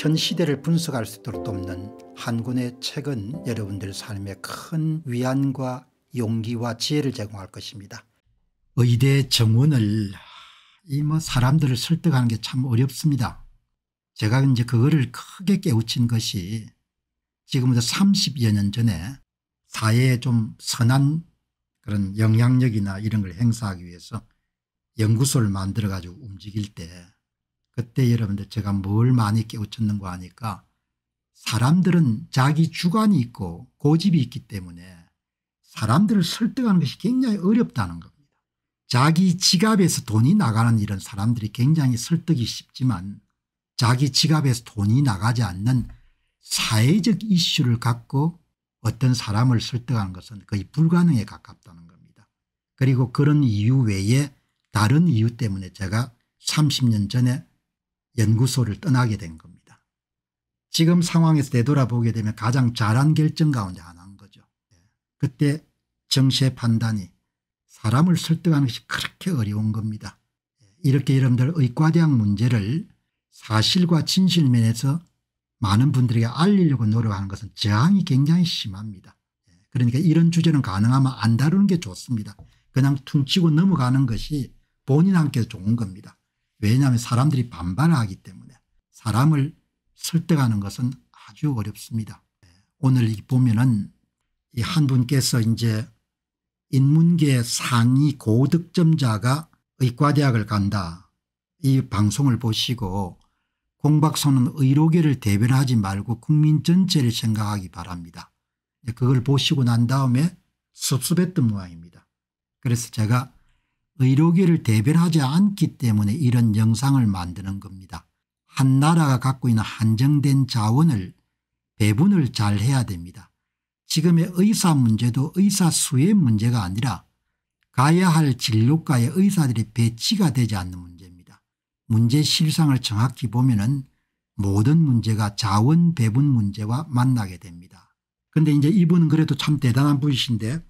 현 시대를 분석할 수 있도록 돕는 한 권의 책은 여러분들 삶에 큰 위안과 용기와 지혜를 제공할 것입니다. 의대 정원을 이 뭐 사람들을 설득하는 게 참 어렵습니다. 제가 이제 그거를 크게 깨우친 것이 지금부터 30여 년 전에 사회에 좀 선한 그런 영향력이나 이런 걸 행사하기 위해서 연구소를 만들어 가지고 움직일 때 그때 여러분들 제가 뭘 많이 깨우쳤는가 하니까 사람들은 자기 주관이 있고 고집이 있기 때문에 사람들을 설득하는 것이 굉장히 어렵다는 겁니다. 자기 지갑에서 돈이 나가는 이런 사람들이 굉장히 설득이 쉽지만 자기 지갑에서 돈이 나가지 않는 사회적 이슈를 갖고 어떤 사람을 설득하는 것은 거의 불가능에 가깝다는 겁니다. 그리고 그런 이유 외에 다른 이유 때문에 제가 30년 전에 연구소를 떠나게 된 겁니다. 지금 상황에서 되돌아보게 되면 가장 잘한 결정 가운데 하나인 거죠. 네. 그때 정시의 판단이 사람을 설득하는 것이 그렇게 어려운 겁니다. 네. 이렇게 여러분들 의과대학 문제를 사실과 진실면에서 많은 분들에게 알리려고 노력하는 것은 저항이 굉장히 심합니다. 네. 그러니까 이런 주제는 가능하면 안 다루는 게 좋습니다. 그냥 퉁치고 넘어가는 것이 본인한테 좋은 겁니다. 왜냐하면 사람들이 반발하기 때문에 사람을 설득하는 것은 아주 어렵습니다. 오늘 보면은 이 한 분께서 이제 인문계 상위 고득점자가 의과대학을 간다. 이 방송을 보시고 공박사는 의료계를 대변하지 말고 국민 전체를 생각하기 바랍니다. 그걸 보시고 난 다음에 섭섭했던 모양입니다. 그래서 제가 의료계를 대변하지 않기 때문에 이런 영상을 만드는 겁니다. 한 나라가 갖고 있는 한정된 자원을 배분을 잘 해야 됩니다. 지금의 의사 문제도 의사 수의 문제가 아니라 가야 할 진료과의 의사들이 배치가 되지 않는 문제입니다. 문제 실상을 정확히 보면 은 모든 문제가 자원 배분 문제와 만나게 됩니다. 근데 이제 이분은 그래도 참 대단한 분이신데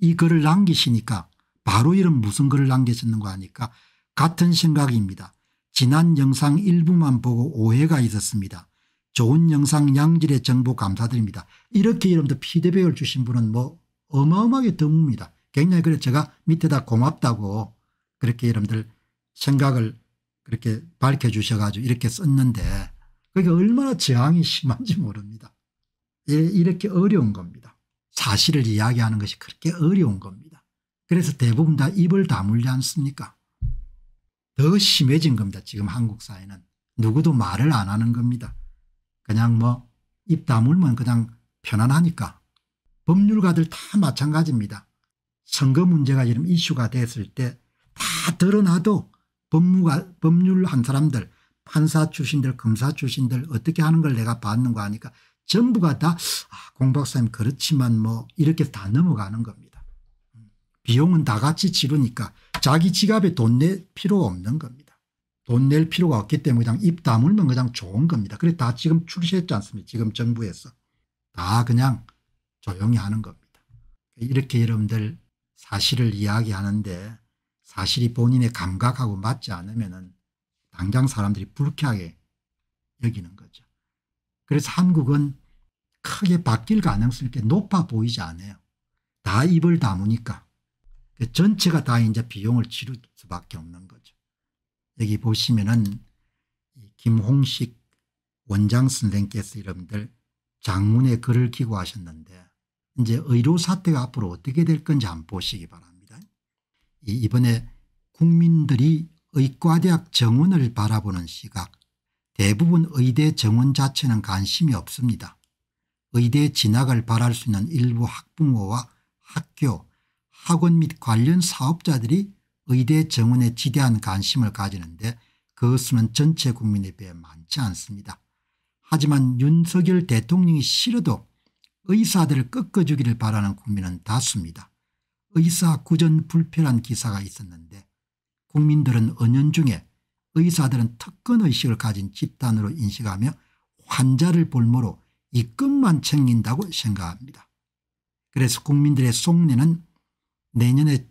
이 글을 남기시니까 바로 이런 무슨 글을 남겨셨는거 하니까 같은 생각입니다. 지난 영상 일부만 보고 오해가 있었습니다. 좋은 영상 양질의 정보 감사드립니다. 이렇게 여러분들 피드백을 주신 분은 뭐 어마어마하게 드뭅니다. 굉장히 그래 제가 밑에다 고맙다고 그렇게 여러분들 생각을 그렇게 밝혀주셔가지고 이렇게 썼는데 그게 얼마나 저항이 심한지 모릅니다. 예, 이렇게 어려운 겁니다. 사실을 이야기하는 것이 그렇게 어려운 겁니다. 그래서 대부분 다 입을 다물지 않습니까 더 심해진 겁니다. 지금 한국 사회는. 누구도 말을 안 하는 겁니다. 그냥 뭐 입 다물면 그냥 편안하니까. 법률가들 다 마찬가지입니다. 선거 문제가 이런 이슈가 됐을 때 다 드러나도 법무가, 법률 한 사람들 판사 출신들 검사 출신들 어떻게 하는 걸 내가 봤는 거아니까 전부가 다 아, 공박사님 그렇지만 뭐 이렇게 다 넘어가는 겁니다. 비용은 다 같이 지르니까 자기 지갑에 돈 낼 필요가 없는 겁니다. 돈 낼 필요가 없기 때문에 그냥 입 다물면 그냥 좋은 겁니다. 그래 다 지금 출시했지 않습니까 지금 정부에서. 다 그냥 조용히 하는 겁니다. 이렇게 여러분들 사실을 이야기하는데 사실이 본인의 감각하고 맞지 않으면 당장 사람들이 불쾌하게 여기는 거죠. 그래서 한국은 크게 바뀔 가능성이 높아 보이지 않아요. 다 입을 다무니까. 그 전체가 다 이제 비용을 치를 수밖에 없는 거죠. 여기 보시면은 김홍식 원장 선생께서 여러분들 장문의 글을 기고하셨는데 이제 의료 사태가 앞으로 어떻게 될 건지 한번 보시기 바랍니다. 이번에 국민들이 의과대학 정원을 바라보는 시각 대부분 의대 정원 자체는 관심이 없습니다. 의대 진학을 바랄 수 있는 일부 학부모와 학교 학원 및 관련 사업자들이 의대 정원에 지대한 관심을 가지는데 그 수는 전체 국민에 비해 많지 않습니다. 하지만 윤석열 대통령이 싫어도 의사들을 꺾어주기를 바라는 국민은 다수입니다. 의사 구전 불편한 기사가 있었는데 국민들은 은연 중에 의사들은 특권의식을 가진 집단으로 인식하며 환자를 볼모로 입금만 챙긴다고 생각합니다. 그래서 국민들의 속내는 내년에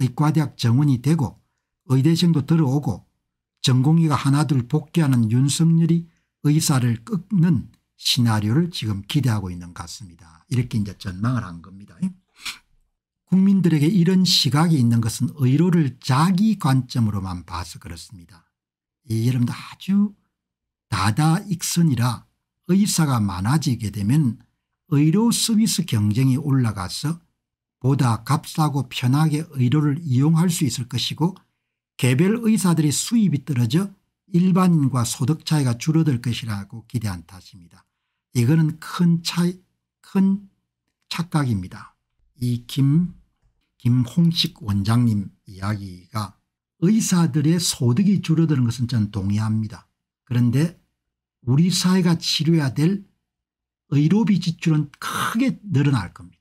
의과대학 정원이 되고 의대생도 들어오고 전공의가 하나둘 복귀하는 윤석열이 의사를 꺾는 시나리오를 지금 기대하고 있는 것 같습니다. 이렇게 이제 전망을 한 겁니다. 국민들에게 이런 시각이 있는 것은 의료를 자기 관점으로만 봐서 그렇습니다. 이 여러분도 아주 다다익선이라 의사가 많아지게 되면 의료 서비스 경쟁이 올라가서 보다 값싸고 편하게 의료를 이용할 수 있을 것이고 개별 의사들의 수입이 떨어져 일반인과 소득 차이가 줄어들 것이라고 기대한 탓입니다. 이거는 큰 차이, 큰 착각입니다. 이 김, 김홍식 원장님 이야기가 의사들의 소득이 줄어드는 것은 저는 동의합니다. 그런데 우리 사회가 치료해야 될 의료비 지출은 크게 늘어날 겁니다.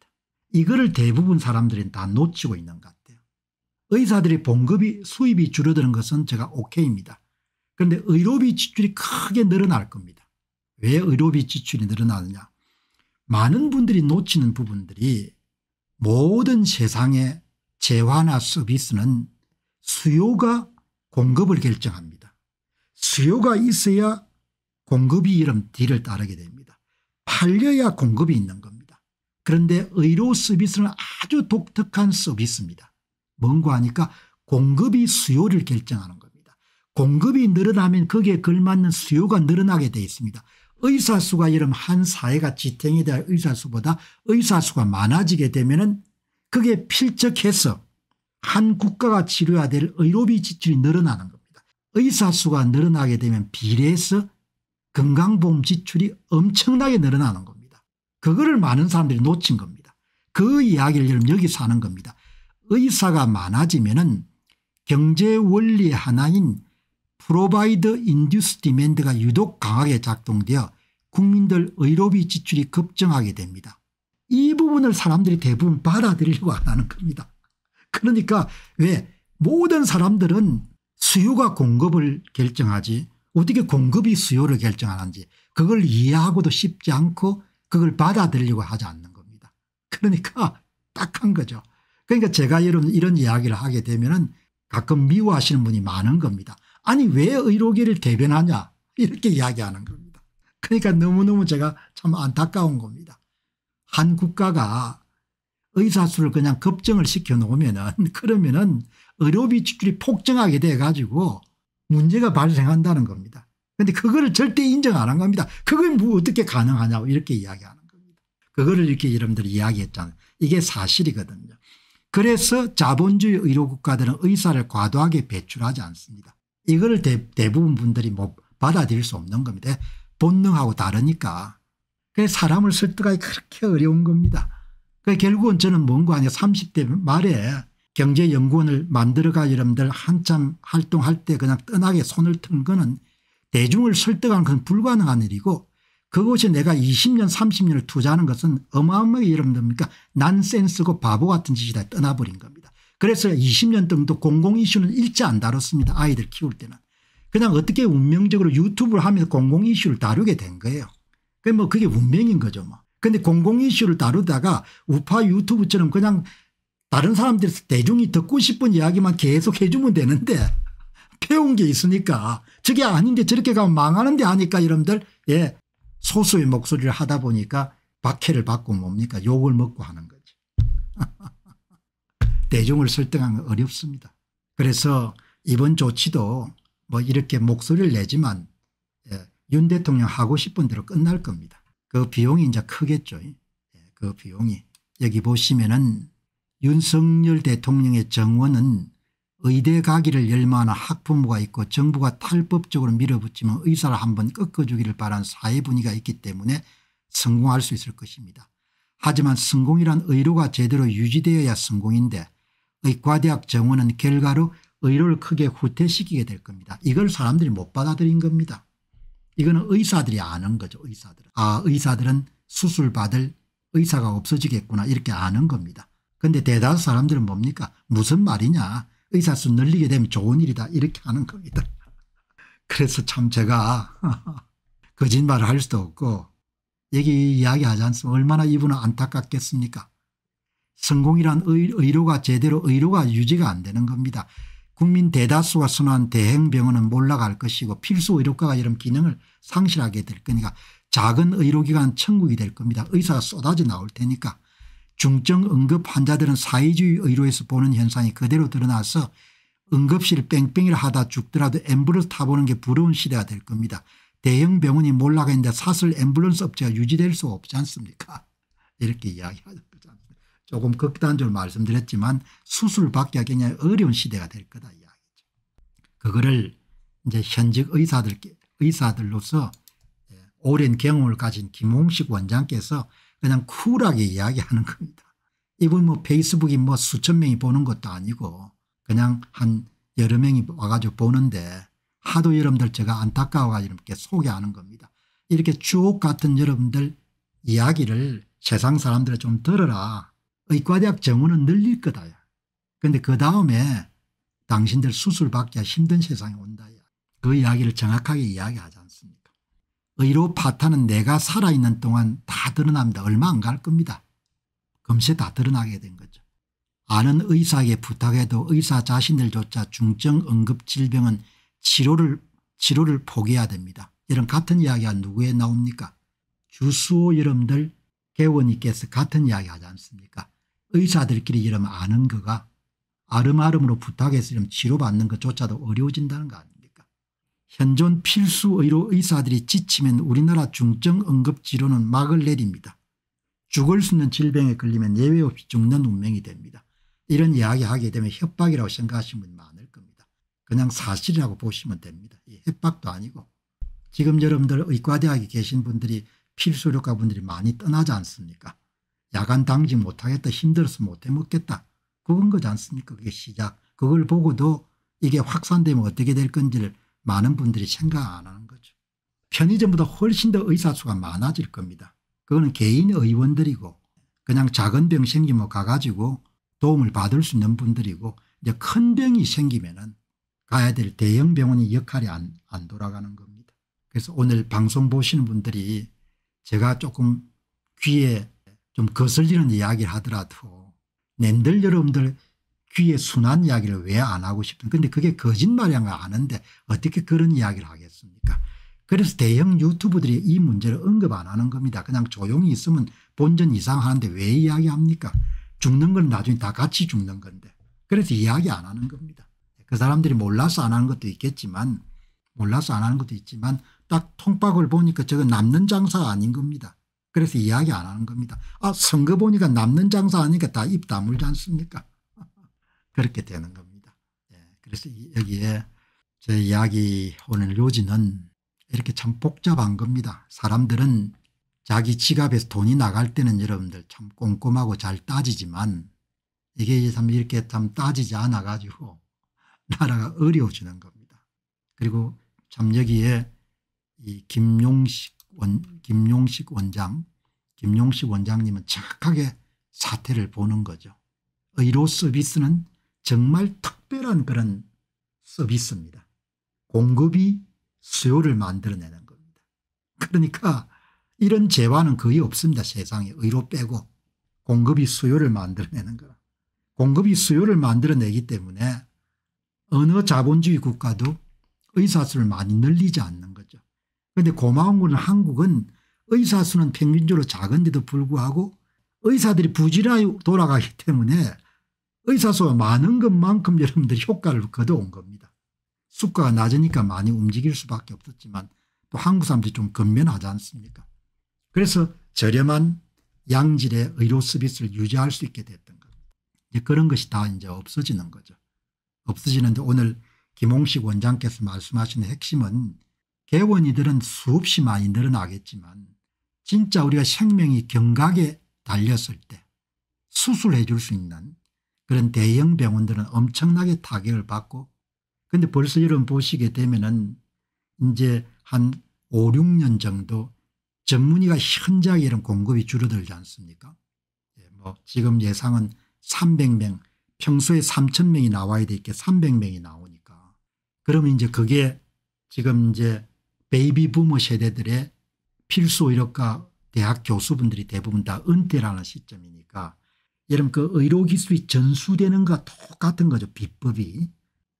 이거를 대부분 사람들이 다 놓치고 있는 것 같아요. 의사들의 봉급이 수입이 줄어드는 것은 제가 오케이입니다. 그런데 의료비 지출이 크게 늘어날 겁니다. 왜 의료비 지출이 늘어나느냐. 많은 분들이 놓치는 부분들이 모든 세상의 재화나 서비스는 수요가 공급을 결정합니다. 수요가 있어야 공급이 이름 뒤를 따르게 됩니다. 팔려야 공급이 있는 겁니다. 그런데 의료 서비스는 아주 독특한 서비스입니다. 뭔고 하니까 공급이 수요를 결정하는 겁니다. 공급이 늘어나면 거기에 걸맞는 수요가 늘어나게 되어 있습니다. 의사 수가 여러분 한 사회가 지탱에 대한 의사 수보다 의사 수가 많아지게 되면은 그게 필적해서 한 국가가 치료해야 될 의료비 지출이 늘어나는 겁니다. 의사 수가 늘어나게 되면 비례해서 건강보험 지출이 엄청나게 늘어나는 겁니다. 그거를 많은 사람들이 놓친 겁니다. 그 이야기를 여러분 여기서 하는 겁니다. 의사가 많아지면 은 경제 원리 하나인 프로바이드 인듀스 디맨드가 유독 강하게 작동되어 국민들 의료비 지출이 급증하게 됩니다. 이 부분을 사람들이 대부분 받아들이려고 안 하는 겁니다. 그러니까 왜 모든 사람들은 수요가 공급을 결정하지 어떻게 공급이 수요를 결정하는지 그걸 이해하고도 쉽지 않고 그걸 받아들이려고 하지 않는 겁니다. 그러니까 딱한 거죠. 그러니까 제가 이런, 이런 이야기를 하게 되면은 가끔 미워하시는 분이 많은 겁니다. 아니 왜 의료계를 대변하냐 이렇게 이야기하는 겁니다. 그러니까 너무너무 제가 참 안타까운 겁니다. 한 국가가 의사수를 그냥 급증을 시켜놓으면은 그러면은 의료비 지출이 폭증하게 돼가지고 문제가 발생한다는 겁니다. 근데 그거를 절대 인정 안 한 겁니다. 그걸 뭐 어떻게 가능하냐고 이렇게 이야기하는 겁니다. 그거를 이렇게 여러분들이 이야기했잖아요. 이게 사실이거든요. 그래서 자본주의 의료국가들은 의사를 과도하게 배출하지 않습니다. 이거를 대, 부분 분들이 못 뭐 받아들일 수 없는 겁니다. 본능하고 다르니까. 그래서 사람을 설득하기 그렇게 어려운 겁니다. 그래서 결국은 저는 뭔가 아니야 30대 말에 경제연구원을 만들어가 여러분들 한참 활동할 때 그냥 떠나게 손을 튼 거는 대중을 설득하는 것은 불가능한 일이고 그것이 내가 20년 30년을 투자하는 것은 어마어마하게 여러분 됩니까 난센스고 바보 같은 짓이다 떠나버린 겁니다. 그래서 20년 정도 공공 이슈는 일체 안 다뤘습니다. 아이들 키울 때는. 그냥 어떻게 운명적으로 유튜브를 하면서 공공 이슈를 다루게 된 거예요. 그뭐 그게 운명인 거죠. 뭐. 근데 공공 이슈를 다루다가 우파 유튜브처럼 그냥 다른 사람들 대중이 듣고 싶은 이야기만 계속 해주면 되는데 캐온 게 있으니까 저게 아닌데 저렇게 가면 망하는데 하니까 여러분들 예 소수의 목소리를 하다 보니까 박해를 받고 뭡니까 욕을 먹고 하는 거지 대중을 설득하는 건 어렵습니다 그래서 이번 조치도 뭐 이렇게 목소리를 내지만 예, 윤 대통령 하고 싶은 대로 끝날 겁니다 그 비용이 이제 크겠죠 예, 그 비용이 여기 보시면은 윤석열 대통령의 정원은 의대 가기를 열망하는 학부모가 있고 정부가 탈법적으로 밀어붙이면 의사를 한번 꺾어주기를 바란 사회 분위기가 있기 때문에 성공할 수 있을 것입니다. 하지만 성공이란 의료가 제대로 유지되어야 성공인데 의과대학 정원은 결과로 의료를 크게 후퇴시키게 될 겁니다. 이걸 사람들이 못 받아들인 겁니다. 이거는 의사들이 아는 거죠. 의사들은. 아 의사들은 수술받을 의사가 없어지겠구나 이렇게 아는 겁니다. 그런데 대다수 사람들은 뭡니까 무슨 말이냐 의사 수 늘리게 되면 좋은 일이다 이렇게 하는 겁니다. 그래서 참 제가 거짓말을 할 수도 없고 얘기 이야기하지 않으면 얼마나 이분은 안타깝겠습니까 성공이란 의료가 제대로 의료가 유지가 안 되는 겁니다. 국민 대다수가 선호한 대행병원은 몰라갈 것이고 필수 의료과가 이런 기능을 상실하게 될 거니까 작은 의료기관 천국이 될 겁니다. 의사가 쏟아져 나올 테니까 중증 응급 환자들은 사회주의 의료에서 보는 현상이 그대로 드러나서 응급실 뺑뺑이를 하다 죽더라도 앰뷸런스 타보는 게 부러운 시대가 될 겁니다. 대형 병원이 몰락가 는데 사슬 앰뷸런스 업체가 유지될 수 없지 않습니까 이렇게 이야기하죠. 조금 극단적으로 말씀드렸지만 수술밖에 굉장히 어려운 시대가 될 거다 이야기죠. 그거를 이제 현직 의사들, 의사들로서 예, 오랜 경험을 가진 김홍식 원장께서 그냥 쿨하게 이야기하는 겁니다. 이분 뭐 페이스북이 뭐 수천 명이 보는 것도 아니고 그냥 한 여러 명이 와가지고 보는데 하도 여러분들 제가 안타까워가지고 이렇게 소개하는 겁니다. 이렇게 주옥 같은 여러분들 이야기를 세상 사람들이 좀 들어라. 의과대학 정원은 늘릴 거다. 그런데 그 다음에 당신들 수술받기가 힘든 세상이 온다. 그 이야기를 정확하게 이야기하자. 의로 뭐 파탄은 내가 살아있는 동안 다 드러납니다. 얼마 안 갈 겁니다. 금세 다 드러나게 된 거죠. 아는 의사에게 부탁해도 의사 자신들조차 중증 응급질병은 치료를 치료를 포기해야 됩니다. 이런 같은 이야기가 누구에 나옵니까 주수호 여러분들 개원님께서 같은 이야기 하지 않습니까 의사들끼리 이러면 아는 거가 아름아름으로 부탁해서 이러 치료받는 것조차도 어려워진다는 거 아닙니까 현존 필수의료 의사들이 지치면 우리나라 중증 응급치료는 막을 내립니다. 죽을 수 있는 질병에 걸리면 예외 없이 죽는 운명이 됩니다. 이런 이야기 하게 되면 협박이라고 생각하시는 분이 많을 겁니다. 그냥 사실이라고 보시면 됩니다. 예, 협박도 아니고 지금 여러분들 의과대학에 계신 분들이 필수료과 분들이 많이 떠나지 않습니까 야간 당직 못하겠다 힘들어서 못해 먹겠다 그건 거지 않습니까 그게 시작 그걸 보고도 이게 확산되면 어떻게 될 건지를 많은 분들이 생각 안 하는 거죠. 편의점보다 훨씬 더 의사수가 많아질 겁니다. 그거는 개인 의원들이고 그냥 작은 병 생기면 가가지고 도움을 받을 수 있는 분들이고 이제 큰 병이 생기면은 가야 될 대형 병원의 역할이 안, 안 돌아가는 겁니다. 그래서 오늘 방송 보시는 분들이 제가 조금 귀에 좀 거슬리는 이야기를 하더라도 낸들 여러분들 귀에 순한 이야기를 왜 안 하고 싶은 근데 그게 거짓말이란 아는데 어떻게 그런 이야기를 하겠습니까 그래서 대형 유튜브들이 이 문제를 언급 안 하는 겁니다. 그냥 조용히 있으면 본전 이상 하는데 왜 이야기합니까 죽는 건 나중에 다 같이 죽는 건데 그래서 이야기 안 하는 겁니다. 그 사람들이 몰라서 안 하는 것도 있겠지만 몰라서 안 하는 것도 있지만 딱 통박을 보니까 저거 남는 장사가 아닌 겁니다. 그래서 이야기 안 하는 겁니다. 아 선거 보니까 남는 장사 아니니까 다 입 다물지 않습니까 그렇게 되는 겁니다. 예, 그래서 여기에 제 이야기 오늘 요지는 이렇게 참 복잡한 겁니다. 사람들은 자기 지갑에서 돈이 나갈 때는 여러분들 참 꼼꼼하고 잘 따지지만 이게 참 이렇게 참 따지지 않아 가지고 나라가 어려워지는 겁니다. 그리고 참 여기에 이 김용식 원, 김용식 원장, 김용식 원장님은 정확하게 사태를 보는 거죠. 의료 서비스는 정말 특별한 그런 서비스입니다. 공급이 수요를 만들어내는 겁니다. 그러니까 이런 재화는 거의 없습니다. 세상에 의로 빼고 공급이 수요를 만들어내는 거라. 공급이 수요를 만들어내기 때문에 어느 자본주의 국가도 의사수를 많이 늘리지 않는 거죠. 그런데 고마운 건 한국은 의사수는 평균적으로 작은데도 불구하고 의사들이 부지런히 돌아가기 때문에 의사수가 많은 것만큼 여러분들 이 효과를 거둬온 겁니다. 수가가 낮으니까 많이 움직일 수밖에 없었지만 또 한국 사람들이 좀 건면하지 않습니까 그래서 저렴한 양질의 의료 서비스를 유지할 수 있게 됐던 것. 이제 그런 것이 다 이제 없어지는 거죠. 없어지는데 오늘 김홍식 원장께서 말씀하신 핵심은 개원이들은 수없이 많이 늘어나겠지만 진짜 우리가 생명이 경각에 달렸을 때 수술해 줄 수 있는 그런 대형 병원들은 엄청나게 타격을 받고 근데 벌써 이런 보시게 되면은 이제 한 5, 6년 정도 전문의가 현저하게 이런 공급이 줄어들지 않습니까? 예, 뭐 지금 예상은 300명, 평소에 3,000명이 나와야 돼 있게 300명이 나오니까. 그러면 이제 그게 지금 이제 베이비 부모 세대들의 필수 의료과 대학 교수분들이 대부분 다 은퇴라는 시점이니까 여러분 그 의료기술이 전수되는 것 똑같은 거죠. 비법이.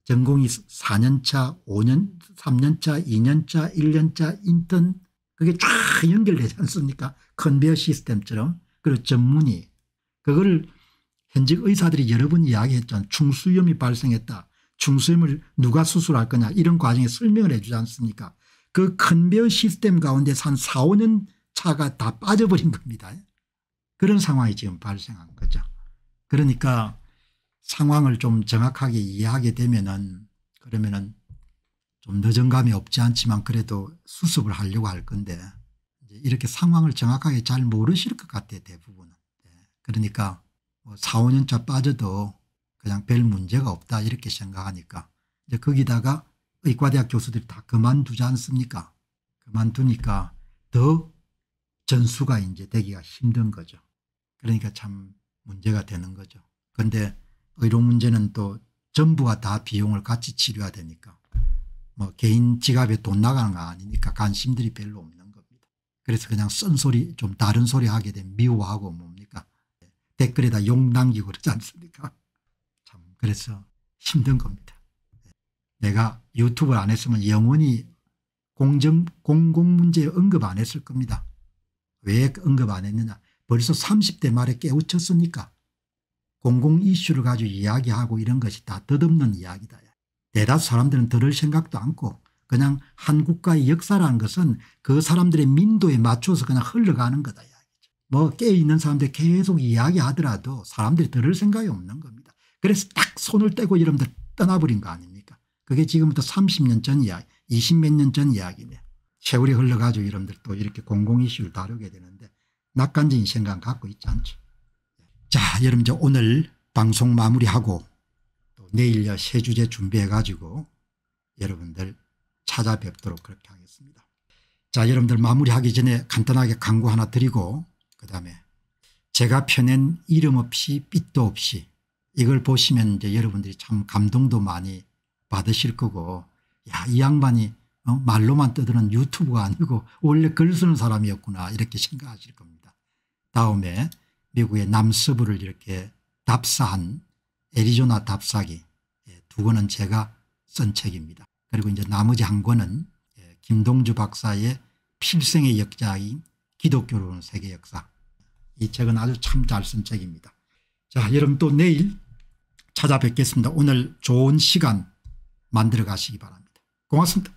전공이 4년차, 5년, 3년차, 2년차, 1년차, 인턴 그게 쫙 연결되지 않습니까? 컨베어 시스템처럼. 그리고 전문의. 그거 현직 의사들이 여러 번 이야기했잖아요. 중수염이 발생했다. 중수염을 누가 수술할 거냐 이런 과정에 설명을 해 주지 않습니까? 그 컨베어 시스템 가운데 한 4, 5년 차가 다 빠져버린 겁니다. 그런 상황이 지금 발생한 거죠. 그러니까 상황을 좀 정확하게 이해하게 되면은 그러면은 좀 늦은감이 없지 않지만 그래도 수습을 하려고 할 건데 이렇게 상황을 정확하게 잘 모르실 것 같아요 대부분은. 예. 그러니까 뭐 4, 5년차 빠져도 그냥 별 문제가 없다 이렇게 생각하니까 이제 거기다가 의과대학 교수들이 다 그만두지 않습니까 그만두니까 더 전수가 이제 되기가 힘든 거죠. 그러니까 참 문제가 되는 거죠. 그런데 의료 문제는 또 전부가 다 비용을 같이 치료해야 되니까 뭐 개인 지갑에 돈 나가는 거 아니니까 관심들이 별로 없는 겁니다. 그래서 그냥 쓴소리 좀 다른 소리 하게 되면 미워하고 뭡니까 댓글에다 욕 남기고 그러지 않습니까 참 그래서 힘든 겁니다. 내가 유튜브를 안 했으면 영원히 공정 공공문제 언급 안 했을 겁니다. 왜 언급 안 했느냐 벌써 30대 말에 깨우쳤으니까 공공 이슈를 가지고 이야기하고 이런 것이 다 덧없는 이야기다. 대다수 사람들은 들을 생각도 않고 그냥 한 국가의 역사라는 것은 그 사람들의 민도에 맞춰서 그냥 흘러가는 거다. 뭐 깨있는 사람들 계속 이야기하더라도 사람들이 들을 생각이 없는 겁니다. 그래서 딱 손을 떼고 여러분들 떠나버린 거 아닙니까 그게 지금부터 30년 전 이야기 20몇년 전 이야기네요. 세월이 흘러가지고 여러분들 또 이렇게 공공 이슈를 다루게 되는데 낙관적인 생각 갖고 있지 않죠. 자 여러분 이제 오늘 방송 마무리하고 내일 세 주제 준비해 가지고 여러분들 찾아뵙도록 그렇게 하겠습니다. 자 여러분들 마무리하기 전에 간단하게 광고 하나 드리고 그다음에 제가 펴낸 이름 없이 빛도 없이 이걸 보시면 이제 여러분들이 참 감동도 많이 받으실 거고 야이 양반이 어? 말로만 떠드는 유튜브가 아니고 원래 글 쓰는 사람이었구나 이렇게 생각하실 겁니다. 다음에 미국의 남서부를 이렇게 답사한 애리조나 답사기 예, 두 권은 제가 쓴 책입니다. 그리고 이제 나머지 한 권은 예, 김동주 박사의 필생의 역사인 기독교로는 세계 역사 이 책은 아주 참 잘 쓴 책입니다. 자 여러분 또 내일 찾아뵙겠습니다. 오늘 좋은 시간 만들어 가시기 바랍니다. 고맙습니다.